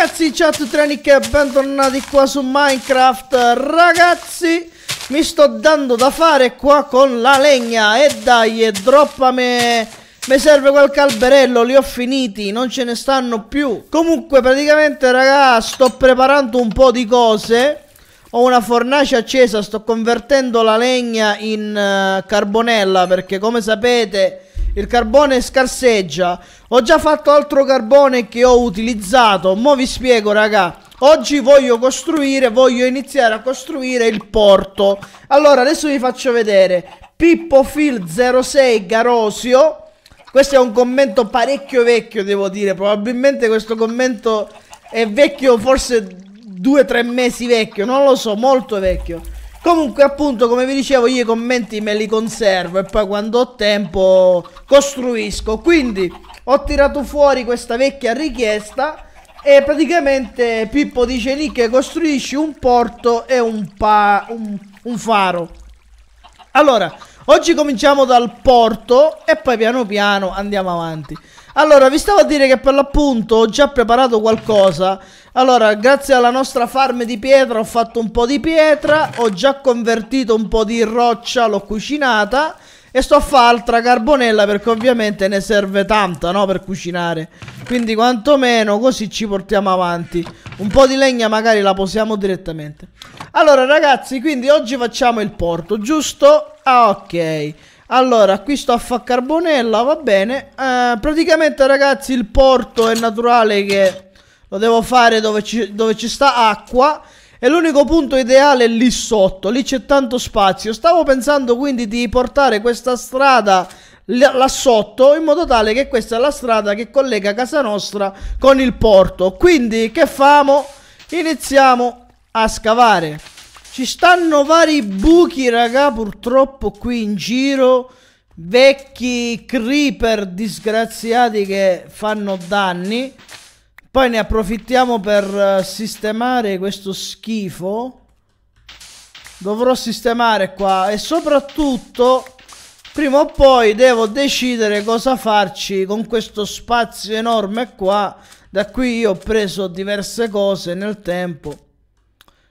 Ragazzi, ciao a tutti Trenic e bentornati qua su Minecraft Ragazzi, mi sto dando da fare qua con la legna E dai, e droppa Mi serve qualche alberello, li ho finiti, non ce ne stanno più Comunque, praticamente, raga, sto preparando un po' di cose Ho una fornace accesa, sto convertendo la legna in uh, carbonella Perché, come sapete il carbone scarseggia. Ho già fatto altro carbone che ho utilizzato. Mo vi spiego, raga. Oggi voglio costruire, voglio iniziare a costruire il porto. Allora, adesso vi faccio vedere. Pippo Phil 06 Garosio. Questo è un commento parecchio vecchio, devo dire. Probabilmente questo commento è vecchio, forse due o tre mesi vecchio. Non lo so, molto vecchio. Comunque appunto come vi dicevo io i commenti me li conservo e poi quando ho tempo costruisco Quindi ho tirato fuori questa vecchia richiesta e praticamente Pippo dice lì che costruisci un porto e un, un, un faro Allora oggi cominciamo dal porto e poi piano piano andiamo avanti allora, vi stavo a dire che per l'appunto ho già preparato qualcosa. Allora, grazie alla nostra farm di pietra ho fatto un po' di pietra, ho già convertito un po' di roccia, l'ho cucinata e sto a fare altra carbonella perché ovviamente ne serve tanta, no, per cucinare. Quindi quantomeno così ci portiamo avanti. Un po' di legna magari la posiamo direttamente. Allora, ragazzi, quindi oggi facciamo il porto, giusto? Ah, ok. Allora, qui sto a fare carbonella, va bene. Eh, praticamente, ragazzi, il porto è naturale che lo devo fare dove ci, dove ci sta acqua. E l'unico punto ideale è lì sotto, lì c'è tanto spazio. Stavo pensando quindi di portare questa strada là sotto in modo tale che questa è la strada che collega casa nostra con il porto. Quindi che famo? Iniziamo a scavare. Ci stanno vari buchi, raga, purtroppo qui in giro. Vecchi creeper disgraziati che fanno danni. Poi ne approfittiamo per eh, sistemare questo schifo. Dovrò sistemare qua. E soprattutto, prima o poi devo decidere cosa farci con questo spazio enorme qua. Da qui io ho preso diverse cose nel tempo.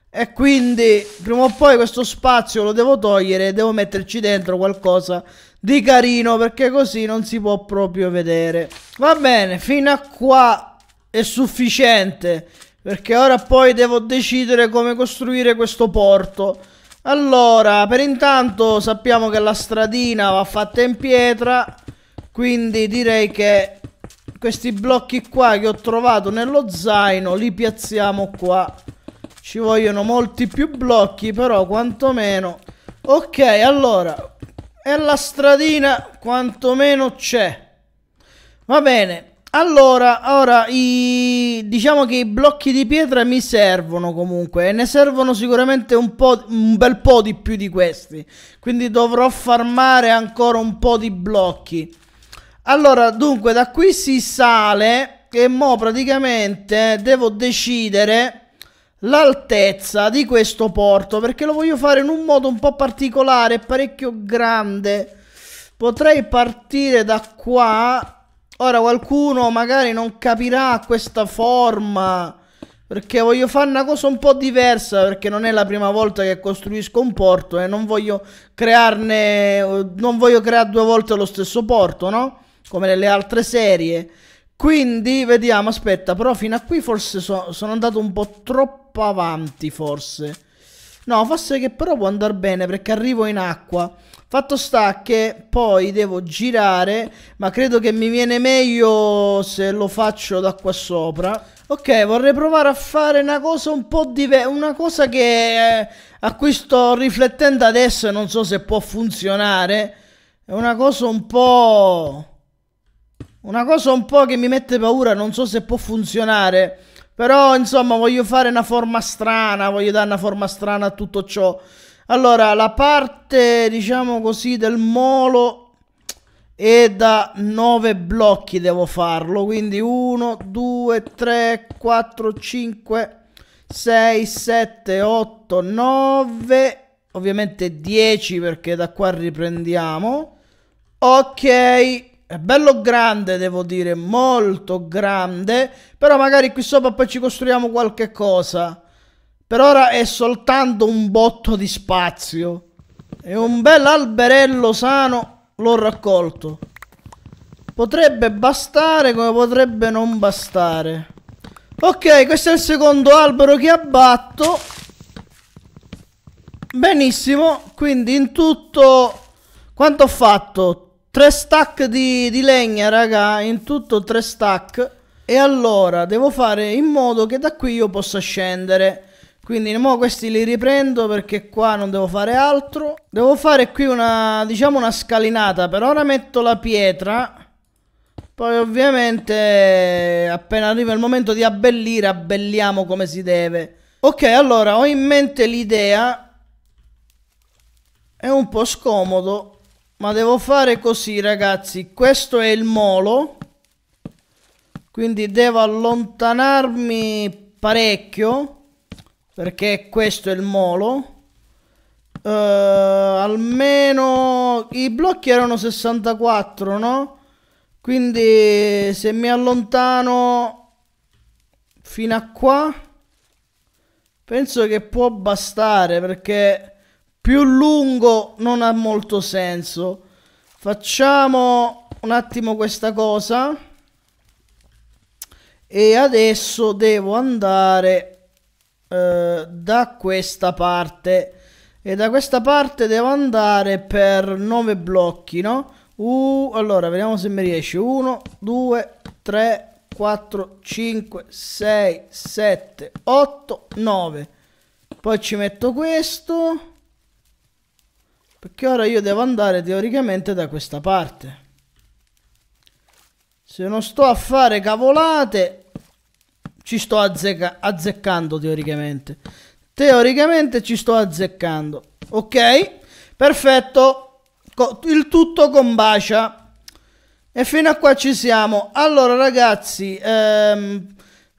E quindi prima o poi questo spazio lo devo togliere devo metterci dentro qualcosa di carino perché così non si può proprio vedere. Va bene, fino a qua è sufficiente perché ora poi devo decidere come costruire questo porto. Allora, per intanto sappiamo che la stradina va fatta in pietra, quindi direi che questi blocchi qua che ho trovato nello zaino li piazziamo qua ci vogliono molti più blocchi, però quantomeno... Ok, allora... E la stradina quantomeno c'è. Va bene. Allora, ora i... diciamo che i blocchi di pietra mi servono comunque e ne servono sicuramente un, po', un bel po' di più di questi. Quindi dovrò farmare ancora un po' di blocchi. Allora, dunque, da qui si sale e mo praticamente devo decidere l'altezza di questo porto perché lo voglio fare in un modo un po' particolare, parecchio grande. Potrei partire da qua. Ora qualcuno magari non capirà questa forma perché voglio fare una cosa un po' diversa perché non è la prima volta che costruisco un porto e non voglio crearne non voglio creare due volte lo stesso porto, no? Come nelle altre serie. Quindi vediamo, aspetta, però fino a qui forse so, sono andato un po' troppo po' avanti forse. No, forse che però può andare bene perché arrivo in acqua. Fatto sta che poi devo girare, ma credo che mi viene meglio se lo faccio da qua sopra. Ok, vorrei provare a fare una cosa un po' diversa, una cosa che eh, a cui sto riflettendo adesso e non so se può funzionare. È una cosa un po'... Una cosa un po' che mi mette paura, non so se può funzionare. Però, insomma, voglio fare una forma strana, voglio dare una forma strana a tutto ciò. Allora, la parte, diciamo così, del molo è da 9 blocchi, devo farlo. Quindi 1, 2, 3, 4, 5, 6, 7, 8, 9, ovviamente 10 perché da qua riprendiamo. Ok è bello grande, devo dire, molto grande, però magari qui sopra poi ci costruiamo qualche cosa. Per ora è soltanto un botto di spazio. E un bel alberello sano l'ho raccolto. Potrebbe bastare come potrebbe non bastare. Ok, questo è il secondo albero che abbatto. Benissimo, quindi in tutto... Quanto ho fatto? Tre stack di, di legna, raga, in tutto tre stack. E allora devo fare in modo che da qui io possa scendere. Quindi mo questi li riprendo perché qua non devo fare altro. Devo fare qui una, diciamo, una scalinata. Per ora metto la pietra. Poi ovviamente appena arriva il momento di abbellire, abbelliamo come si deve. Ok, allora ho in mente l'idea. È un po' scomodo, ma devo fare così ragazzi questo è il molo quindi devo allontanarmi parecchio perché questo è il molo uh, almeno i blocchi erano 64 no quindi se mi allontano fino a qua penso che può bastare perché più lungo non ha molto senso. Facciamo un attimo questa cosa. E adesso devo andare eh, da questa parte. E da questa parte devo andare per 9 blocchi, no? Uh, allora, vediamo se mi riesce. 1, 2, 3, 4, 5, 6, 7, 8, 9. Poi ci metto questo. Perché ora io devo andare teoricamente da questa parte. Se non sto a fare cavolate, ci sto azzecca azzeccando teoricamente. Teoricamente ci sto azzeccando. Ok? Perfetto. il tutto combacia. E fino a qua ci siamo. Allora ragazzi, ehm,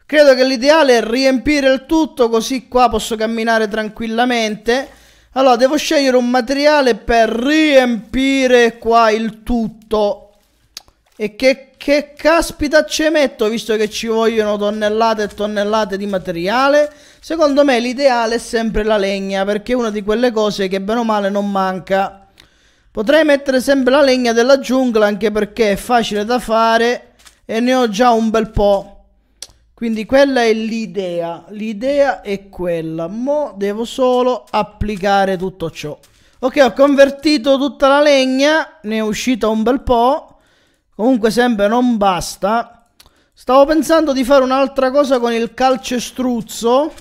credo che l'ideale è riempire il tutto così qua posso camminare tranquillamente allora, devo scegliere un materiale per riempire qua il tutto. E che, che caspita ci metto, visto che ci vogliono tonnellate e tonnellate di materiale? Secondo me l'ideale è sempre la legna, perché è una di quelle cose che bene o male non manca. Potrei mettere sempre la legna della giungla, anche perché è facile da fare e ne ho già un bel po'. Quindi quella è l'idea, l'idea è quella. Mo devo solo applicare tutto ciò. Ok, ho convertito tutta la legna, ne è uscita un bel po'. Comunque sempre non basta. Stavo pensando di fare un'altra cosa con il calcestruzzo.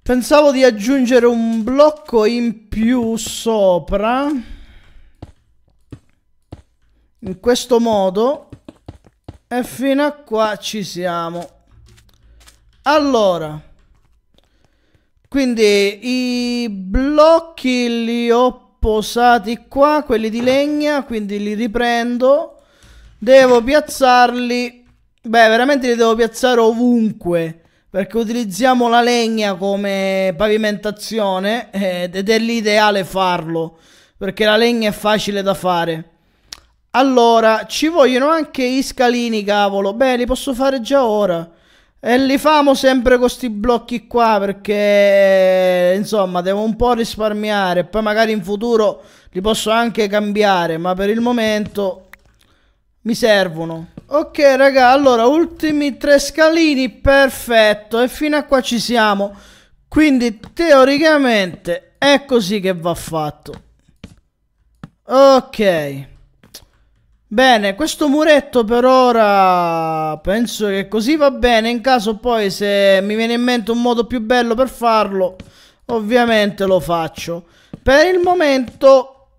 Pensavo di aggiungere un blocco in più sopra. In questo modo. E fino a qua ci siamo. Allora, quindi i blocchi li ho posati qua, quelli di legna, quindi li riprendo. Devo piazzarli, beh veramente li devo piazzare ovunque, perché utilizziamo la legna come pavimentazione ed è l'ideale farlo, perché la legna è facile da fare. Allora, ci vogliono anche i scalini, cavolo. Beh, li posso fare già ora. E li famo sempre con questi blocchi qua perché, insomma, devo un po' risparmiare. Poi magari in futuro li posso anche cambiare, ma per il momento mi servono. Ok, raga, allora, ultimi tre scalini, perfetto. E fino a qua ci siamo. Quindi, teoricamente, è così che va fatto. Ok. Bene, questo muretto per ora penso che così va bene, in caso poi se mi viene in mente un modo più bello per farlo, ovviamente lo faccio. Per il momento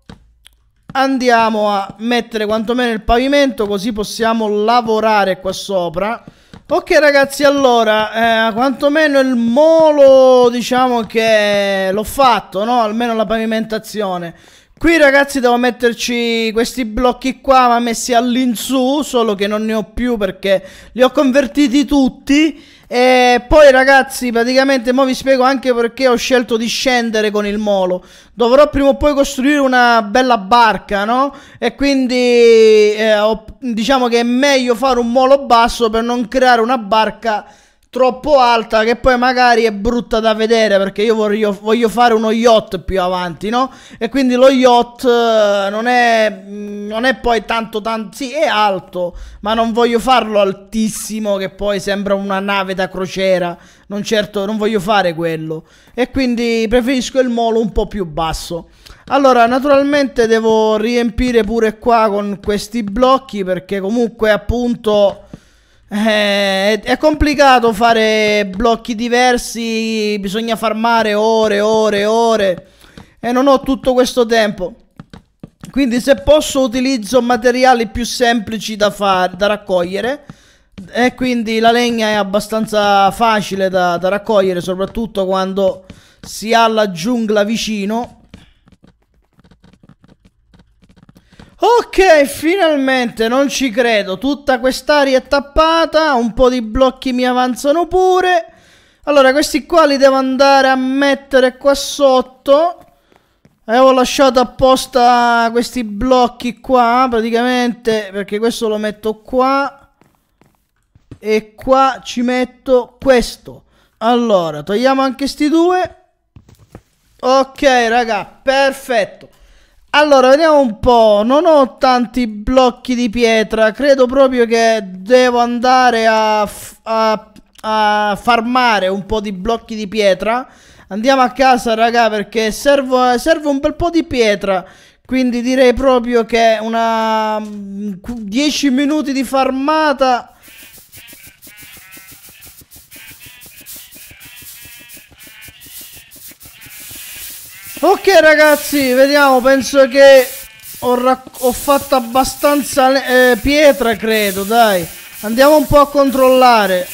andiamo a mettere quantomeno il pavimento così possiamo lavorare qua sopra. Ok ragazzi, allora, eh, quantomeno il molo diciamo che l'ho fatto, no? Almeno la pavimentazione. Qui ragazzi devo metterci questi blocchi qua ma messi all'insù solo che non ne ho più perché li ho convertiti tutti e poi ragazzi praticamente mo vi spiego anche perché ho scelto di scendere con il molo Dovrò prima o poi costruire una bella barca no? E quindi eh, ho, diciamo che è meglio fare un molo basso per non creare una barca troppo alta che poi magari è brutta da vedere perché io voglio, voglio, fare uno yacht più avanti, no? E quindi lo yacht eh, non è, mm, non è poi tanto, tanto, sì è alto, ma non voglio farlo altissimo che poi sembra una nave da crociera, non certo, non voglio fare quello. E quindi preferisco il molo un po' più basso. Allora, naturalmente devo riempire pure qua con questi blocchi perché comunque appunto eh, è complicato fare blocchi diversi, bisogna farmare ore, ore, ore e non ho tutto questo tempo. Quindi se posso utilizzo materiali più semplici da, far, da raccogliere e quindi la legna è abbastanza facile da, da raccogliere, soprattutto quando si ha la giungla vicino Ok, finalmente, non ci credo. Tutta quest'aria è tappata, un po' di blocchi mi avanzano pure. Allora, questi qua li devo andare a mettere qua sotto. Avevo eh, lasciato apposta questi blocchi qua, praticamente, perché questo lo metto qua. E qua ci metto questo. Allora, togliamo anche questi due. Ok, raga, perfetto. Allora, vediamo un po'. Non ho tanti blocchi di pietra. Credo proprio che devo andare a, a, a farmare un po' di blocchi di pietra. Andiamo a casa, raga, perché servo, serve un bel po' di pietra. Quindi direi proprio che una 10 mm, minuti di farmata Ok ragazzi, vediamo, penso che ho, ho fatto abbastanza eh, pietra, credo, dai. Andiamo un po' a controllare.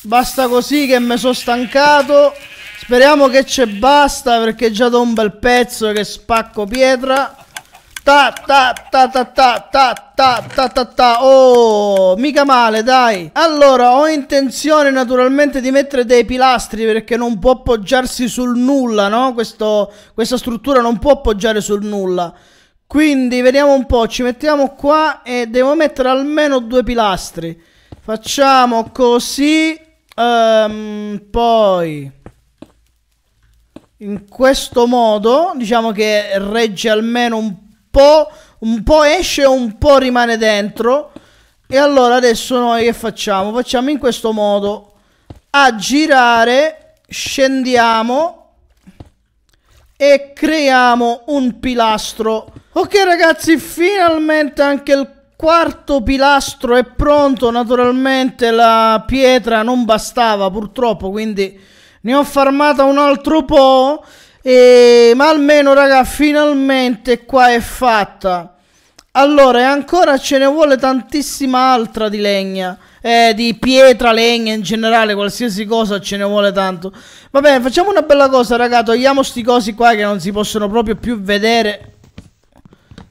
Basta così che mi sono stancato. Speriamo che c'è basta perché già da un bel pezzo che spacco pietra. Ta ta ta ta ta ta ta ta ta ta Oh mica male dai Allora ho intenzione naturalmente di mettere dei pilastri Perché non può appoggiarsi sul nulla no? Questo, questa struttura non può appoggiare sul nulla Quindi vediamo un po' Ci mettiamo qua e devo mettere almeno due pilastri Facciamo così um, Poi in questo modo diciamo che regge almeno un po' po', un po' esce, un po' rimane dentro. E allora adesso noi che facciamo? Facciamo in questo modo. A girare, scendiamo e creiamo un pilastro. Ok ragazzi, finalmente anche il quarto pilastro è pronto. Naturalmente la pietra non bastava purtroppo, quindi ne ho farmata un altro po'. E, ma almeno, raga, finalmente qua è fatta. Allora, e ancora ce ne vuole tantissima altra di legna. Eh, di pietra, legna in generale, qualsiasi cosa ce ne vuole tanto. Va bene, facciamo una bella cosa, raga. Togliamo sti cosi qua che non si possono proprio più vedere.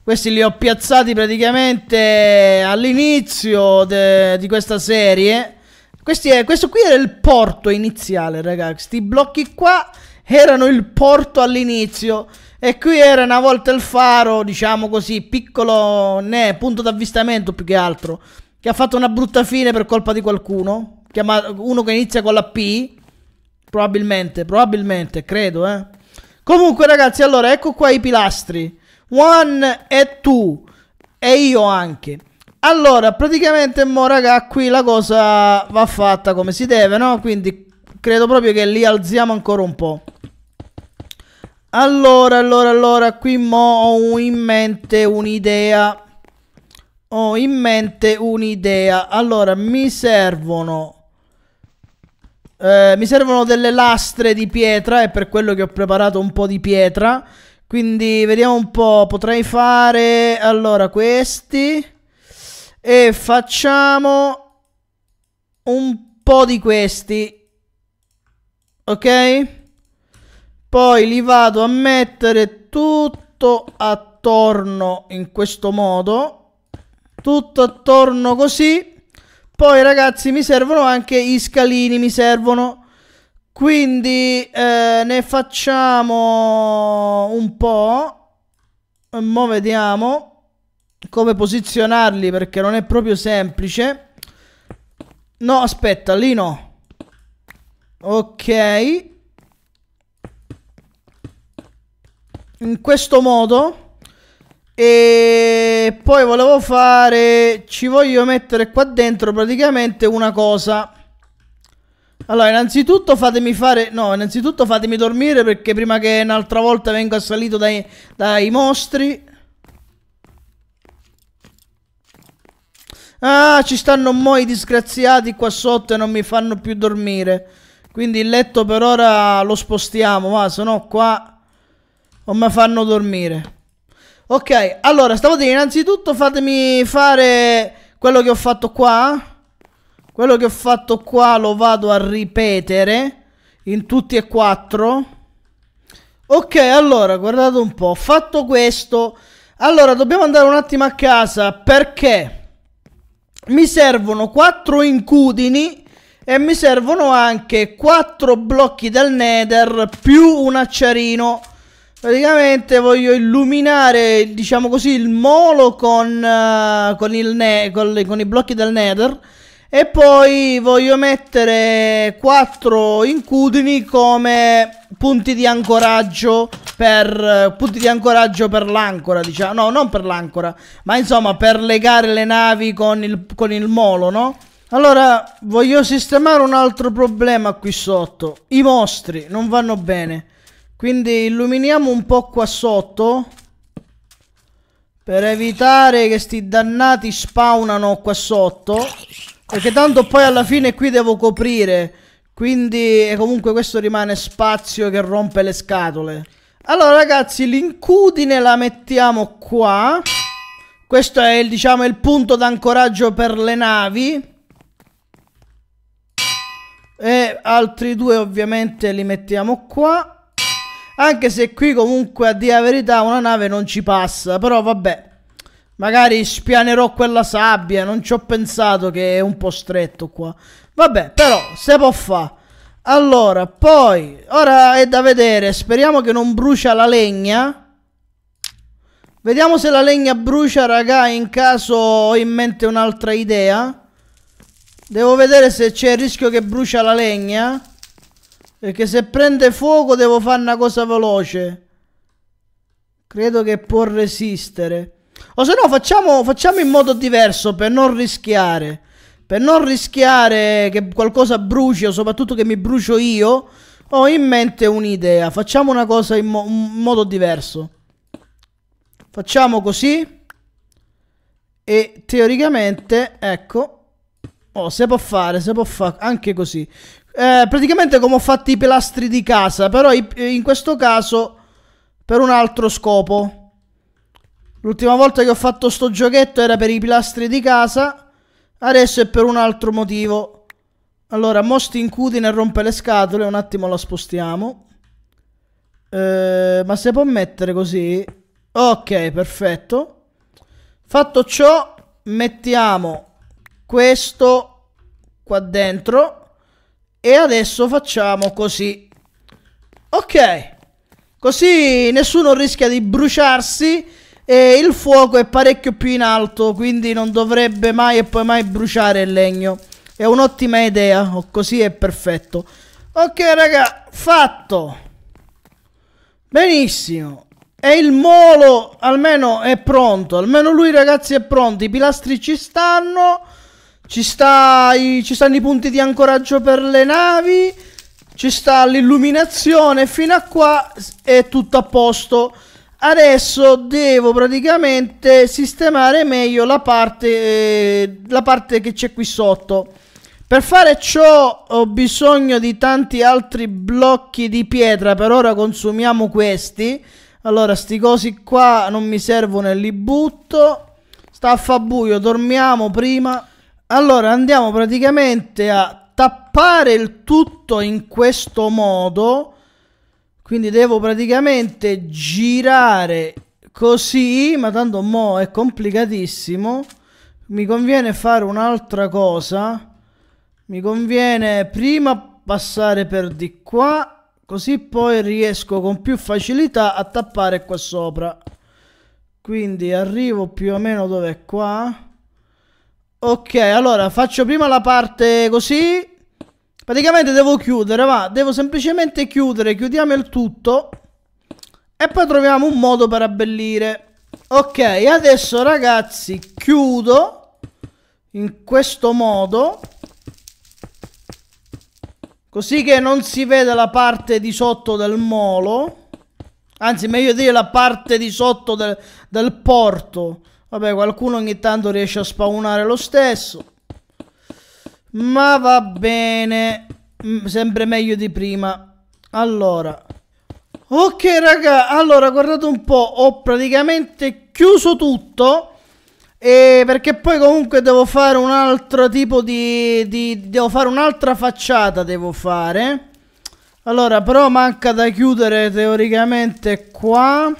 Questi li ho piazzati praticamente all'inizio di questa serie. È, questo qui era il porto iniziale, raga. Questi blocchi qua erano il porto all'inizio e qui era una volta il faro, diciamo così, piccolo né, punto d'avvistamento più che altro, che ha fatto una brutta fine per colpa di qualcuno, uno che inizia con la P, probabilmente, probabilmente, credo, eh. Comunque ragazzi, allora, ecco qua i pilastri, one e two, e io anche. Allora, praticamente, mo raga, qui la cosa va fatta come si deve, no? Quindi credo proprio che li alziamo ancora un po'. Allora, allora, allora, qui mo ho in mente un'idea. Ho in mente un'idea. Allora, mi servono... Eh, mi servono delle lastre di pietra, è per quello che ho preparato un po' di pietra. Quindi vediamo un po', potrei fare... Allora, questi. E facciamo un po' di questi. Ok? poi li vado a mettere tutto attorno in questo modo tutto attorno così poi ragazzi mi servono anche i scalini mi servono quindi eh, ne facciamo un po' e mo vediamo come posizionarli perché non è proprio semplice no aspetta lì no ok in questo modo. E poi volevo fare. Ci voglio mettere qua dentro praticamente una cosa. Allora, innanzitutto fatemi fare. No, innanzitutto fatemi dormire perché prima che un'altra volta vengo assalito dai, dai mostri. Ah, ci stanno mo' i disgraziati qua sotto e non mi fanno più dormire. Quindi il letto per ora lo spostiamo, ma se no qua o mi fanno dormire. Ok, allora stavo dicendo, innanzitutto fatemi fare quello che ho fatto qua. Quello che ho fatto qua lo vado a ripetere in tutti e quattro. Ok, allora, guardate un po', ho fatto questo. Allora, dobbiamo andare un attimo a casa perché mi servono quattro incudini e mi servono anche quattro blocchi del nether più un acciarino. Praticamente voglio illuminare, diciamo così, il molo con, uh, con, il con, con i blocchi del nether. E poi voglio mettere quattro incudini come punti di ancoraggio per uh, punti di ancoraggio per l'ancora, diciamo. No, non per l'ancora, ma insomma per legare le navi con il, con il molo, no? Allora, voglio sistemare un altro problema qui sotto. I mostri non vanno bene. Quindi illuminiamo un po' qua sotto. Per evitare che sti dannati spawnano qua sotto. Perché tanto poi alla fine qui devo coprire. Quindi e comunque questo rimane spazio che rompe le scatole. Allora ragazzi l'incudine la mettiamo qua. Questo è il, diciamo, il punto d'ancoraggio per le navi. E altri due ovviamente li mettiamo qua. Anche se qui comunque a dire la verità una nave non ci passa. Però vabbè. Magari spianerò quella sabbia. Non ci ho pensato che è un po' stretto qua. Vabbè, però se può fare. Allora, poi, ora è da vedere, speriamo che non brucia la legna. Vediamo se la legna brucia, raga, in caso ho in mente un'altra idea. Devo vedere se c'è il rischio che brucia la legna. Perché se prende fuoco devo fare una cosa veloce. Credo che può resistere. O se no facciamo, facciamo in modo diverso per non rischiare. Per non rischiare che qualcosa bruci o soprattutto che mi brucio io, ho in mente un'idea. Facciamo una cosa in, mo in modo diverso. Facciamo così. E teoricamente, ecco, Oh, si può fare, si può fare anche così. Eh, praticamente come ho fatto i pilastri di casa, però in questo caso per un altro scopo. L'ultima volta che ho fatto sto giochetto era per i pilastri di casa, adesso è per un altro motivo. Allora, mostri incudine e rompe le scatole, un attimo la spostiamo. Eh, ma si può mettere così? Ok, perfetto. Fatto ciò, mettiamo questo qua dentro e adesso facciamo così. Ok. Così nessuno rischia di bruciarsi e il fuoco è parecchio più in alto, quindi non dovrebbe mai e poi mai bruciare il legno. È un'ottima idea, così è perfetto. Ok raga, fatto. Benissimo. E il molo almeno è pronto, almeno lui ragazzi è pronto, i pilastri ci stanno... Ci, stai, ci stanno i punti di ancoraggio per le navi. Ci sta l'illuminazione. Fino a qua è tutto a posto. Adesso devo praticamente sistemare meglio la parte, eh, la parte che c'è qui sotto. Per fare ciò ho bisogno di tanti altri blocchi di pietra. Per ora consumiamo questi. Allora, sti cosi qua non mi servono e li butto. Sta a fa buio, dormiamo prima. Allora andiamo praticamente a tappare il tutto in questo modo. Quindi devo praticamente girare così, ma tanto mo è complicatissimo. Mi conviene fare un'altra cosa. Mi conviene prima passare per di qua, così poi riesco con più facilità a tappare qua sopra. Quindi arrivo più o meno dove è qua. Ok, allora faccio prima la parte così. Praticamente devo chiudere, va. Devo semplicemente chiudere. Chiudiamo il tutto. E poi troviamo un modo per abbellire. Ok, adesso ragazzi chiudo in questo modo. Così che non si vede la parte di sotto del molo. Anzi, meglio dire la parte di sotto del, del porto. Vabbè, qualcuno ogni tanto riesce a spawnare lo stesso. Ma va bene. Mm, sempre meglio di prima. Allora. Ok, raga. Allora, guardate un po'. Ho praticamente chiuso tutto. E perché poi comunque devo fare un altro tipo di, di Devo fare un'altra facciata, devo fare. Allora, però manca da chiudere teoricamente qua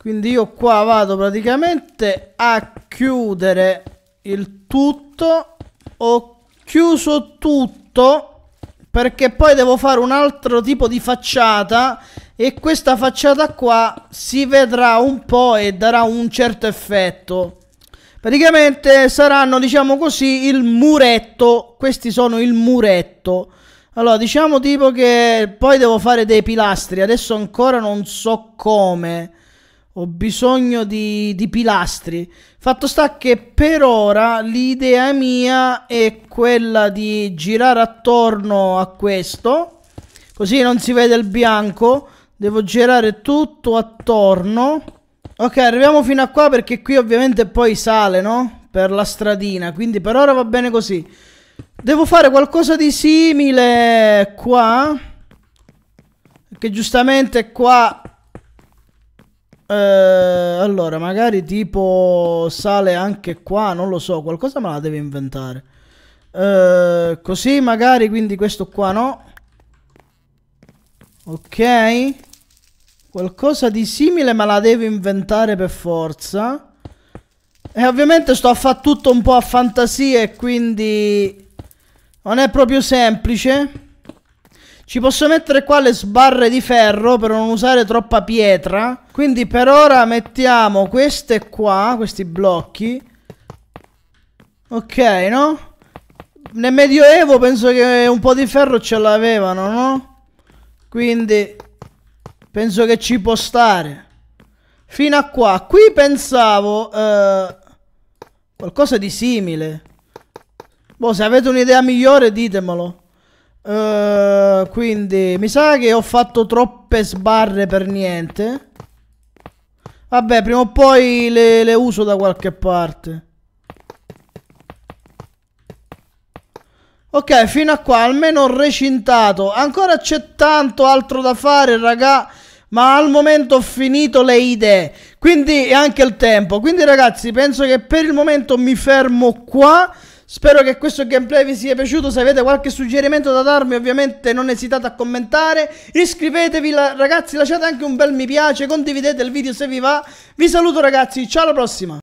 quindi io qua vado praticamente a chiudere il tutto ho chiuso tutto perché poi devo fare un altro tipo di facciata e questa facciata qua si vedrà un po' e darà un certo effetto praticamente saranno diciamo così il muretto questi sono il muretto allora diciamo tipo che poi devo fare dei pilastri adesso ancora non so come ho bisogno di, di, pilastri. Fatto sta che per ora l'idea mia è quella di girare attorno a questo, così non si vede il bianco. Devo girare tutto attorno. Ok, arriviamo fino a qua perché qui ovviamente poi sale, no? Per la stradina, quindi per ora va bene così. Devo fare qualcosa di simile qua. Che giustamente qua eh, allora, magari tipo sale anche qua, non lo so, qualcosa me la deve inventare. Eh, così magari, quindi questo qua no. Ok. Qualcosa di simile me la devo inventare per forza. E ovviamente sto a fare tutto un po' a fantasia e quindi non è proprio semplice. Ci posso mettere qua le sbarre di ferro per non usare troppa pietra. Quindi per ora mettiamo queste qua, questi blocchi. Ok, no? Nel Medioevo penso che un po' di ferro ce l'avevano, no? Quindi penso che ci può stare. Fino a qua. Qui pensavo eh, qualcosa di simile. Boh, se avete un'idea migliore ditemelo. Uh, quindi mi sa che ho fatto troppe sbarre per niente. Vabbè, prima o poi le, le uso da qualche parte. Ok, fino a qua almeno ho recintato. Ancora c'è tanto altro da fare, raga. Ma al momento ho finito le idee. Quindi è anche il tempo. Quindi ragazzi, penso che per il momento mi fermo qua. Spero che questo gameplay vi sia piaciuto, se avete qualche suggerimento da darmi ovviamente non esitate a commentare, iscrivetevi la ragazzi, lasciate anche un bel mi piace, condividete il video se vi va, vi saluto ragazzi, ciao alla prossima!